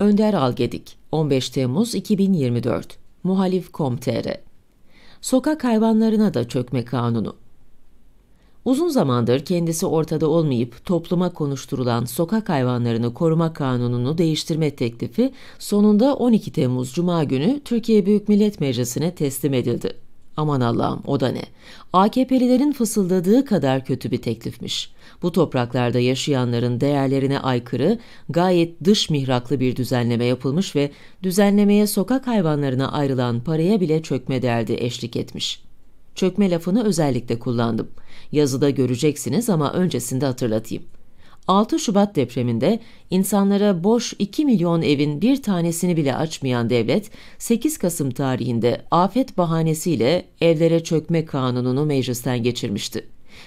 Önder Algedik 15 Temmuz 2024 muhalif Muhalif.com.tr Sokak hayvanlarına da çökme kanunu Uzun zamandır kendisi ortada olmayıp topluma konuşturulan sokak hayvanlarını koruma kanununu değiştirme teklifi sonunda 12 Temmuz Cuma günü Türkiye Büyük Millet Meclisi'ne teslim edildi. Aman Allah'ım o da ne? AKP'lilerin fısıldadığı kadar kötü bir teklifmiş. Bu topraklarda yaşayanların değerlerine aykırı, gayet dış mihraklı bir düzenleme yapılmış ve düzenlemeye sokak hayvanlarına ayrılan paraya bile çökme derdi eşlik etmiş. Çökme lafını özellikle kullandım. Yazıda göreceksiniz ama öncesinde hatırlatayım.'' 6 Şubat depreminde insanlara boş 2 milyon evin bir tanesini bile açmayan devlet 8 Kasım tarihinde afet bahanesiyle evlere çökme kanununu meclisten geçirmişti.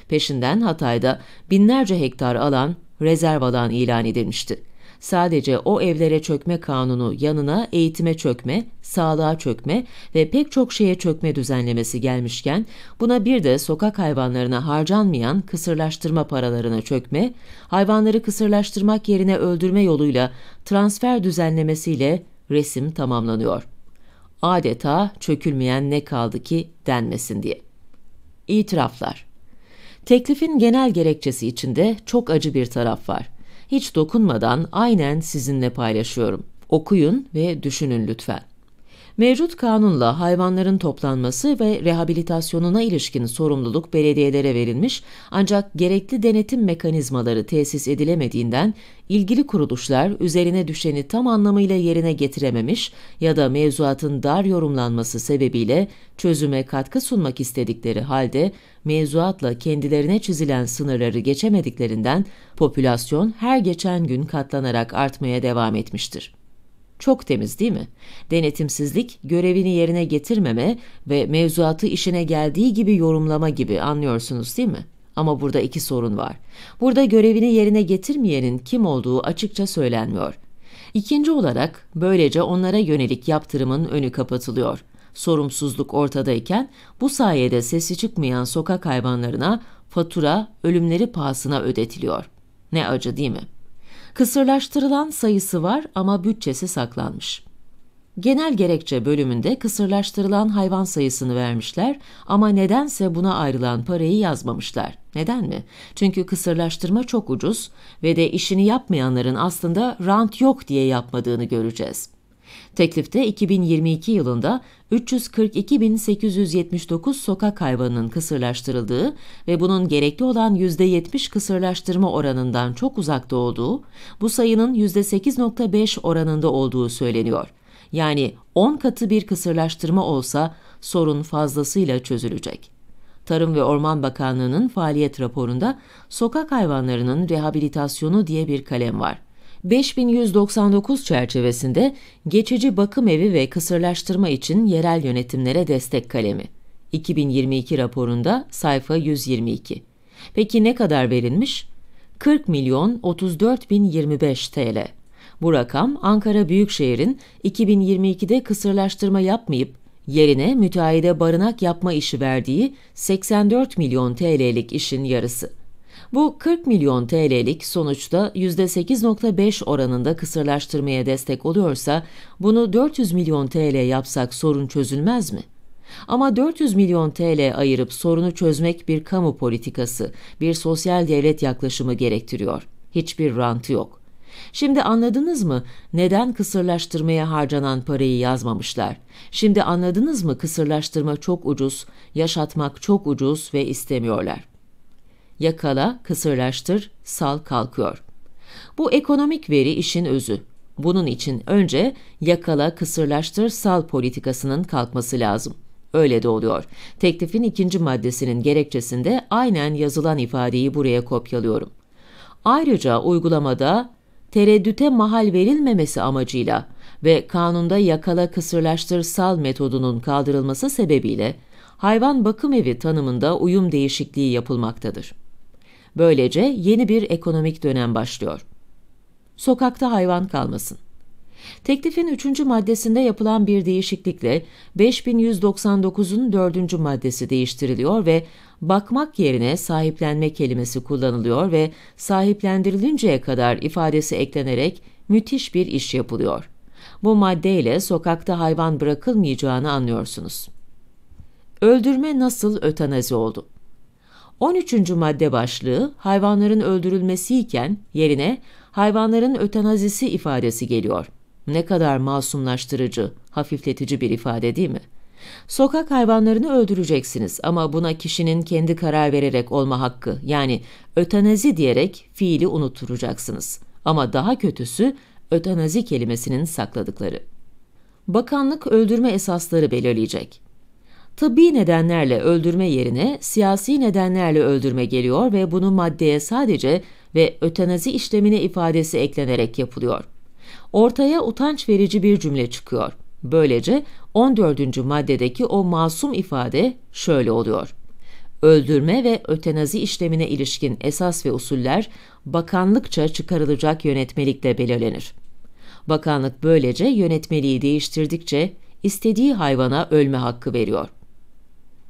Peşinden Hatay'da binlerce hektar alan rezerv alan ilan edilmişti. Sadece o evlere çökme kanunu yanına eğitime çökme, sağlığa çökme ve pek çok şeye çökme düzenlemesi gelmişken buna bir de sokak hayvanlarına harcanmayan kısırlaştırma paralarına çökme, hayvanları kısırlaştırmak yerine öldürme yoluyla transfer düzenlemesiyle resim tamamlanıyor. Adeta çökülmeyen ne kaldı ki denmesin diye. İtiraflar Teklifin genel gerekçesi içinde çok acı bir taraf var hiç dokunmadan aynen sizinle paylaşıyorum. Okuyun ve düşünün lütfen. Mevcut kanunla hayvanların toplanması ve rehabilitasyonuna ilişkin sorumluluk belediyelere verilmiş ancak gerekli denetim mekanizmaları tesis edilemediğinden ilgili kuruluşlar üzerine düşeni tam anlamıyla yerine getirememiş ya da mevzuatın dar yorumlanması sebebiyle çözüme katkı sunmak istedikleri halde mevzuatla kendilerine çizilen sınırları geçemediklerinden popülasyon her geçen gün katlanarak artmaya devam etmiştir. Çok temiz değil mi? Denetimsizlik, görevini yerine getirmeme ve mevzuatı işine geldiği gibi yorumlama gibi anlıyorsunuz değil mi? Ama burada iki sorun var. Burada görevini yerine getirmeyenin kim olduğu açıkça söylenmiyor. İkinci olarak böylece onlara yönelik yaptırımın önü kapatılıyor. Sorumsuzluk ortadayken bu sayede sesi çıkmayan sokak hayvanlarına fatura ölümleri pahasına ödetiliyor. Ne acı değil mi?'' Kısırlaştırılan sayısı var ama bütçesi saklanmış. Genel gerekçe bölümünde kısırlaştırılan hayvan sayısını vermişler ama nedense buna ayrılan parayı yazmamışlar. Neden mi? Çünkü kısırlaştırma çok ucuz ve de işini yapmayanların aslında rant yok diye yapmadığını göreceğiz. Teklifte 2022 yılında 342.879 sokak hayvanının kısırlaştırıldığı ve bunun gerekli olan %70 kısırlaştırma oranından çok uzakta olduğu, bu sayının %8.5 oranında olduğu söyleniyor. Yani 10 katı bir kısırlaştırma olsa sorun fazlasıyla çözülecek. Tarım ve Orman Bakanlığı'nın faaliyet raporunda sokak hayvanlarının rehabilitasyonu diye bir kalem var. 5199 çerçevesinde geçici bakım evi ve kısırlaştırma için yerel yönetimlere destek kalemi. 2022 raporunda sayfa 122. Peki ne kadar verilmiş? 40 milyon 34 bin 25 TL. Bu rakam Ankara Büyükşehir'in 2022'de kısırlaştırma yapmayıp yerine müteahhide barınak yapma işi verdiği 84 milyon TL'lik işin yarısı. Bu 40 milyon TL'lik sonuçta %8.5 oranında kısırlaştırmaya destek oluyorsa bunu 400 milyon TL yapsak sorun çözülmez mi? Ama 400 milyon TL ayırıp sorunu çözmek bir kamu politikası, bir sosyal devlet yaklaşımı gerektiriyor. Hiçbir rantı yok. Şimdi anladınız mı neden kısırlaştırmaya harcanan parayı yazmamışlar? Şimdi anladınız mı kısırlaştırma çok ucuz, yaşatmak çok ucuz ve istemiyorlar yakala, kısırlaştır, sal kalkıyor. Bu ekonomik veri işin özü. Bunun için önce yakala, kısırlaştır, sal politikasının kalkması lazım. Öyle de oluyor. Teklifin ikinci maddesinin gerekçesinde aynen yazılan ifadeyi buraya kopyalıyorum. Ayrıca uygulamada tereddüte mahal verilmemesi amacıyla ve kanunda yakala kısırlaştır sal metodunun kaldırılması sebebiyle hayvan bakım evi tanımında uyum değişikliği yapılmaktadır. Böylece yeni bir ekonomik dönem başlıyor. Sokakta hayvan kalmasın. Teklifin 3. maddesinde yapılan bir değişiklikle 5199'un 4. maddesi değiştiriliyor ve bakmak yerine sahiplenme kelimesi kullanılıyor ve sahiplendirilinceye kadar ifadesi eklenerek müthiş bir iş yapılıyor. Bu maddeyle sokakta hayvan bırakılmayacağını anlıyorsunuz. Öldürme nasıl ötenazi oldu? 13. madde başlığı hayvanların öldürülmesi iken yerine hayvanların ötenazisi ifadesi geliyor. Ne kadar masumlaştırıcı, hafifletici bir ifade değil mi? Sokak hayvanlarını öldüreceksiniz ama buna kişinin kendi karar vererek olma hakkı yani ötenazi diyerek fiili unutturacaksınız. Ama daha kötüsü ötenazi kelimesinin sakladıkları. Bakanlık öldürme esasları belirleyecek tıbbi nedenlerle öldürme yerine siyasi nedenlerle öldürme geliyor ve bunu maddeye sadece ve ötenazi işlemine ifadesi eklenerek yapılıyor. Ortaya utanç verici bir cümle çıkıyor. Böylece 14. maddedeki o masum ifade şöyle oluyor. Öldürme ve ötenazi işlemine ilişkin esas ve usuller bakanlıkça çıkarılacak yönetmelikle belirlenir. Bakanlık böylece yönetmeliği değiştirdikçe istediği hayvana ölme hakkı veriyor.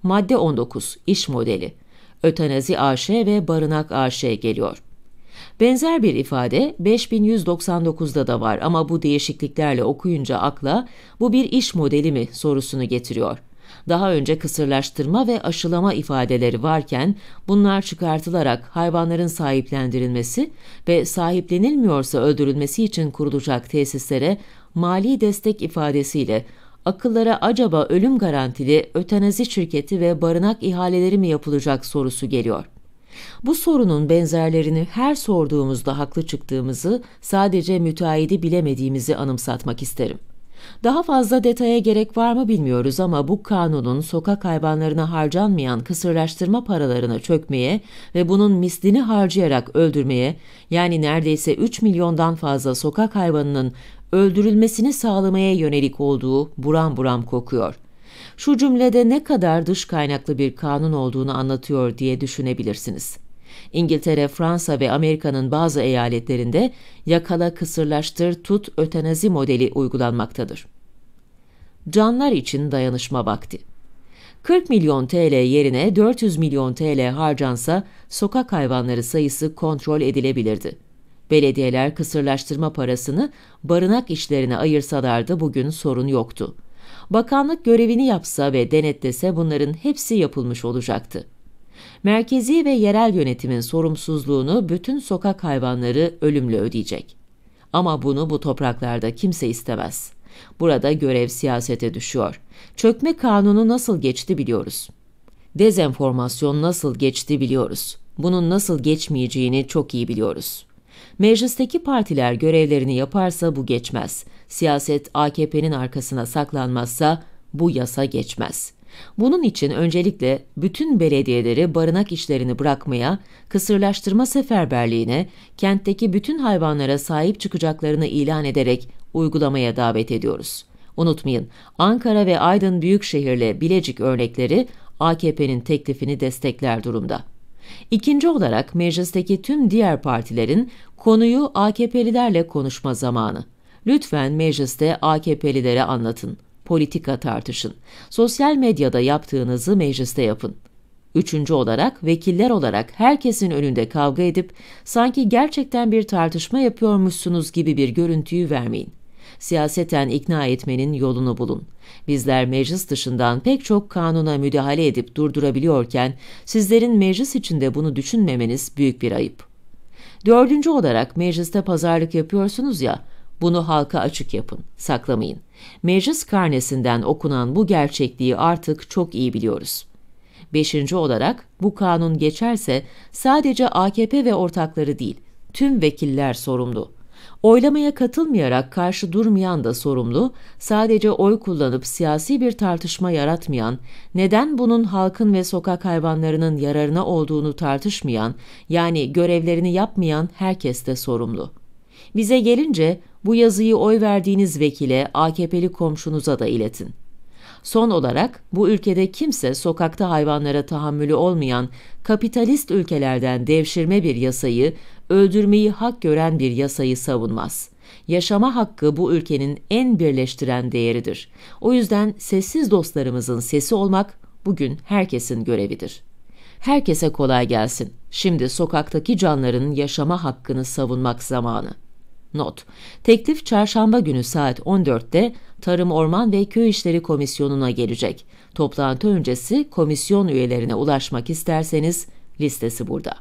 Madde 19 İş Modeli Ötenazi AŞ ve Barınak AŞ geliyor. Benzer bir ifade 5199'da da var ama bu değişikliklerle okuyunca akla bu bir iş modeli mi sorusunu getiriyor. Daha önce kısırlaştırma ve aşılama ifadeleri varken bunlar çıkartılarak hayvanların sahiplendirilmesi ve sahiplenilmiyorsa öldürülmesi için kurulacak tesislere mali destek ifadesiyle akıllara acaba ölüm garantili ötenazi şirketi ve barınak ihaleleri mi yapılacak sorusu geliyor. Bu sorunun benzerlerini her sorduğumuzda haklı çıktığımızı, sadece müteahhidi bilemediğimizi anımsatmak isterim. Daha fazla detaya gerek var mı bilmiyoruz ama bu kanunun sokak hayvanlarına harcanmayan kısırlaştırma paralarına çökmeye ve bunun mislini harcayarak öldürmeye, yani neredeyse 3 milyondan fazla sokak hayvanının öldürülmesini sağlamaya yönelik olduğu buram buram kokuyor. Şu cümlede ne kadar dış kaynaklı bir kanun olduğunu anlatıyor diye düşünebilirsiniz. İngiltere, Fransa ve Amerika'nın bazı eyaletlerinde yakala, kısırlaştır, tut, ötenazi modeli uygulanmaktadır. Canlar için dayanışma vakti. 40 milyon TL yerine 400 milyon TL harcansa sokak hayvanları sayısı kontrol edilebilirdi. Belediyeler kısırlaştırma parasını barınak işlerine ayırsalardı bugün sorun yoktu. Bakanlık görevini yapsa ve denetlese bunların hepsi yapılmış olacaktı. Merkezi ve yerel yönetimin sorumsuzluğunu bütün sokak hayvanları ölümle ödeyecek. Ama bunu bu topraklarda kimse istemez. Burada görev siyasete düşüyor. Çökme kanunu nasıl geçti biliyoruz. Dezenformasyon nasıl geçti biliyoruz. Bunun nasıl geçmeyeceğini çok iyi biliyoruz. Meclisteki partiler görevlerini yaparsa bu geçmez. Siyaset AKP'nin arkasına saklanmazsa bu yasa geçmez. Bunun için öncelikle bütün belediyeleri barınak işlerini bırakmaya, kısırlaştırma seferberliğine, kentteki bütün hayvanlara sahip çıkacaklarını ilan ederek uygulamaya davet ediyoruz. Unutmayın, Ankara ve Aydın büyükşehirle Bilecik örnekleri AKP'nin teklifini destekler durumda. İkinci olarak meclisteki tüm diğer partilerin konuyu AKP'lilerle konuşma zamanı. Lütfen mecliste AKP'lilere anlatın, politika tartışın. Sosyal medyada yaptığınızı mecliste yapın. Üçüncü olarak vekiller olarak herkesin önünde kavga edip sanki gerçekten bir tartışma yapıyormuşsunuz gibi bir görüntüyü vermeyin siyaseten ikna etmenin yolunu bulun. Bizler meclis dışından pek çok kanuna müdahale edip durdurabiliyorken sizlerin meclis içinde bunu düşünmemeniz büyük bir ayıp. Dördüncü olarak mecliste pazarlık yapıyorsunuz ya, bunu halka açık yapın, saklamayın. Meclis karnesinden okunan bu gerçekliği artık çok iyi biliyoruz. Beşinci olarak bu kanun geçerse sadece AKP ve ortakları değil, tüm vekiller sorumlu.'' Oylamaya katılmayarak karşı durmayan da sorumlu, sadece oy kullanıp siyasi bir tartışma yaratmayan, neden bunun halkın ve sokak hayvanlarının yararına olduğunu tartışmayan, yani görevlerini yapmayan herkes de sorumlu. Bize gelince bu yazıyı oy verdiğiniz vekile, AKP'li komşunuza da iletin. Son olarak bu ülkede kimse sokakta hayvanlara tahammülü olmayan kapitalist ülkelerden devşirme bir yasayı öldürmeyi hak gören bir yasayı savunmaz. Yaşama hakkı bu ülkenin en birleştiren değeridir. O yüzden sessiz dostlarımızın sesi olmak bugün herkesin görevidir. Herkese kolay gelsin. Şimdi sokaktaki canların yaşama hakkını savunmak zamanı. Not: Teklif çarşamba günü saat 14'te Tarım Orman ve Köy İşleri Komisyonu'na gelecek. Toplantı öncesi komisyon üyelerine ulaşmak isterseniz listesi burada.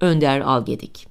Önder Algedik